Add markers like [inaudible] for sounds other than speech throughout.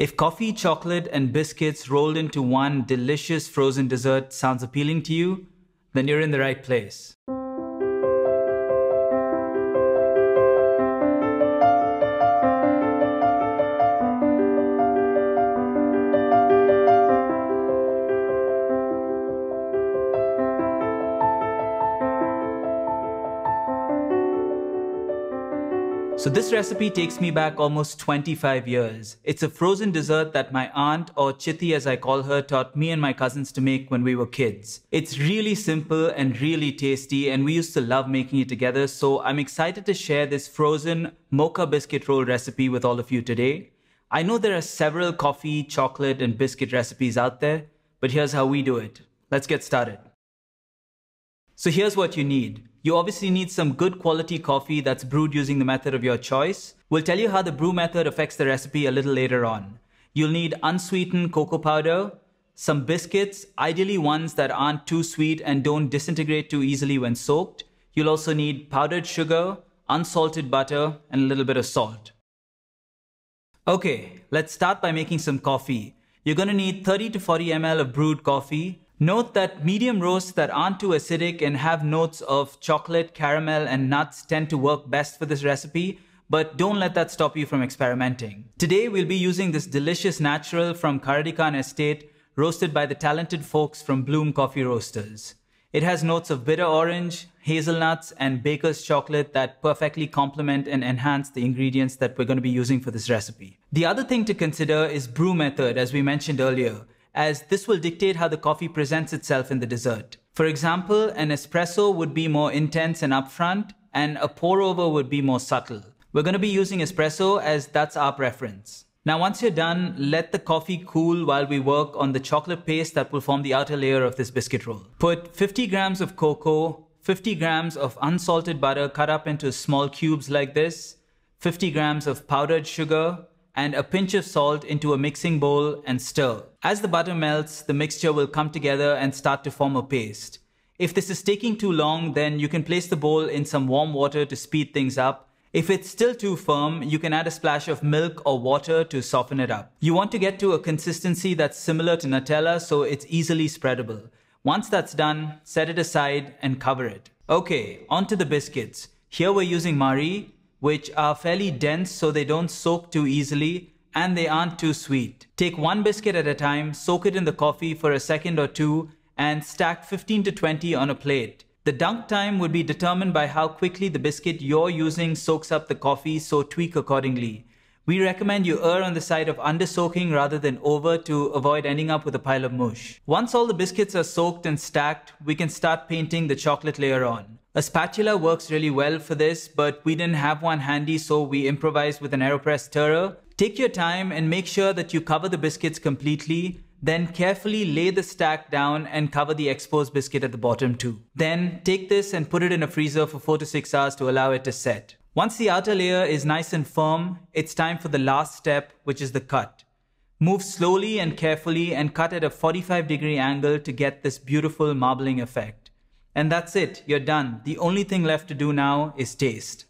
If coffee, chocolate, and biscuits rolled into one delicious frozen dessert sounds appealing to you, then you're in the right place. So this recipe takes me back almost 25 years. It's a frozen dessert that my aunt, or Chitti as I call her, taught me and my cousins to make when we were kids. It's really simple and really tasty and we used to love making it together so I'm excited to share this frozen mocha biscuit roll recipe with all of you today. I know there are several coffee, chocolate and biscuit recipes out there, but here's how we do it. Let's get started. So here's what you need. You obviously need some good quality coffee that's brewed using the method of your choice. We'll tell you how the brew method affects the recipe a little later on. You'll need unsweetened cocoa powder, some biscuits, ideally ones that aren't too sweet and don't disintegrate too easily when soaked. You'll also need powdered sugar, unsalted butter, and a little bit of salt. Okay, let's start by making some coffee. You're gonna need 30 to 40 ml of brewed coffee, Note that medium roasts that aren't too acidic and have notes of chocolate, caramel, and nuts tend to work best for this recipe, but don't let that stop you from experimenting. Today we'll be using this delicious natural from Karadikan Estate, roasted by the talented folks from Bloom Coffee Roasters. It has notes of bitter orange, hazelnuts, and baker's chocolate that perfectly complement and enhance the ingredients that we're going to be using for this recipe. The other thing to consider is brew method, as we mentioned earlier as this will dictate how the coffee presents itself in the dessert. For example, an espresso would be more intense and upfront, and a pour over would be more subtle. We're going to be using espresso as that's our preference. Now once you're done, let the coffee cool while we work on the chocolate paste that will form the outer layer of this biscuit roll. Put 50 grams of cocoa, 50 grams of unsalted butter cut up into small cubes like this, 50 grams of powdered sugar, and a pinch of salt into a mixing bowl and stir. As the butter melts, the mixture will come together and start to form a paste. If this is taking too long, then you can place the bowl in some warm water to speed things up. If it's still too firm, you can add a splash of milk or water to soften it up. You want to get to a consistency that's similar to Nutella so it's easily spreadable. Once that's done, set it aside and cover it. Okay, onto the biscuits. Here we're using Marie, which are fairly dense so they don't soak too easily and they aren't too sweet. Take one biscuit at a time, soak it in the coffee for a second or two, and stack 15 to 20 on a plate. The dunk time would be determined by how quickly the biscuit you're using soaks up the coffee, so tweak accordingly. We recommend you err on the side of under soaking rather than over to avoid ending up with a pile of mush. Once all the biscuits are soaked and stacked, we can start painting the chocolate layer on. A spatula works really well for this, but we didn't have one handy so we improvised with an AeroPress stirrer. Take your time and make sure that you cover the biscuits completely, then carefully lay the stack down and cover the exposed biscuit at the bottom too. Then take this and put it in a freezer for 4 to 6 hours to allow it to set. Once the outer layer is nice and firm, it's time for the last step which is the cut. Move slowly and carefully and cut at a 45 degree angle to get this beautiful marbling effect. And that's it, you're done. The only thing left to do now is taste.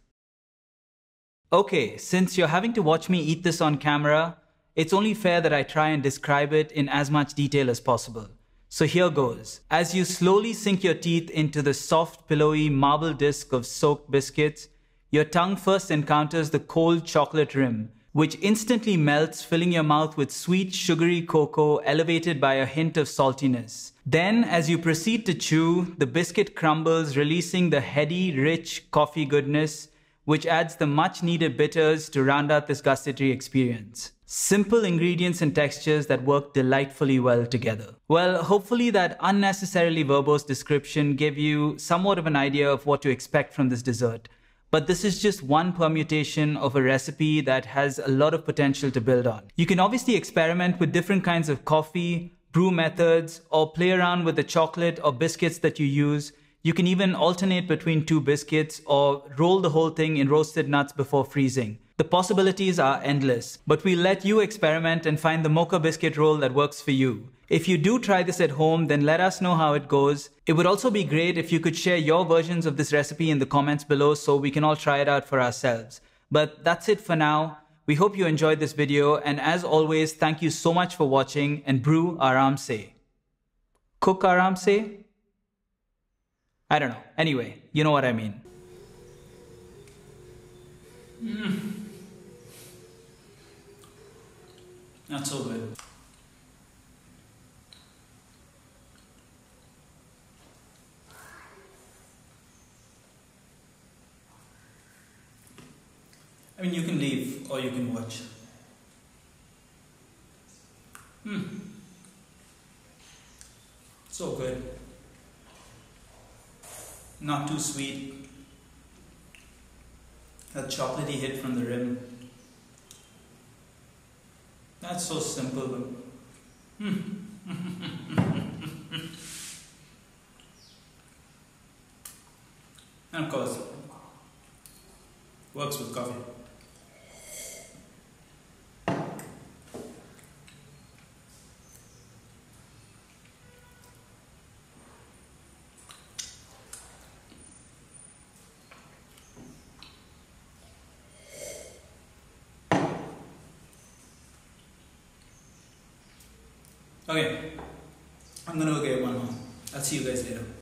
Okay, since you're having to watch me eat this on camera, it's only fair that I try and describe it in as much detail as possible. So here goes. As you slowly sink your teeth into the soft, pillowy marble disc of soaked biscuits, your tongue first encounters the cold chocolate rim, which instantly melts, filling your mouth with sweet, sugary cocoa elevated by a hint of saltiness. Then, as you proceed to chew, the biscuit crumbles, releasing the heady, rich coffee goodness, which adds the much needed bitters to round out this gustatory experience. Simple ingredients and textures that work delightfully well together. Well, hopefully that unnecessarily verbose description gave you somewhat of an idea of what to expect from this dessert. But this is just one permutation of a recipe that has a lot of potential to build on. You can obviously experiment with different kinds of coffee, brew methods, or play around with the chocolate or biscuits that you use you can even alternate between two biscuits or roll the whole thing in roasted nuts before freezing. The possibilities are endless, but we let you experiment and find the mocha biscuit roll that works for you. If you do try this at home, then let us know how it goes. It would also be great if you could share your versions of this recipe in the comments below so we can all try it out for ourselves. But that's it for now. We hope you enjoyed this video and as always, thank you so much for watching and brew aramse, Cook aramse. I don't know. Anyway, you know what I mean. Mm. Not so good. I mean, you can leave or you can watch. Hmm. So good. Not too sweet. That chocolatey hit from the rim. That's so simple. But... Hmm. [laughs] and of course, works with coffee. Okay, I'm gonna go get one more. I'll see you guys later.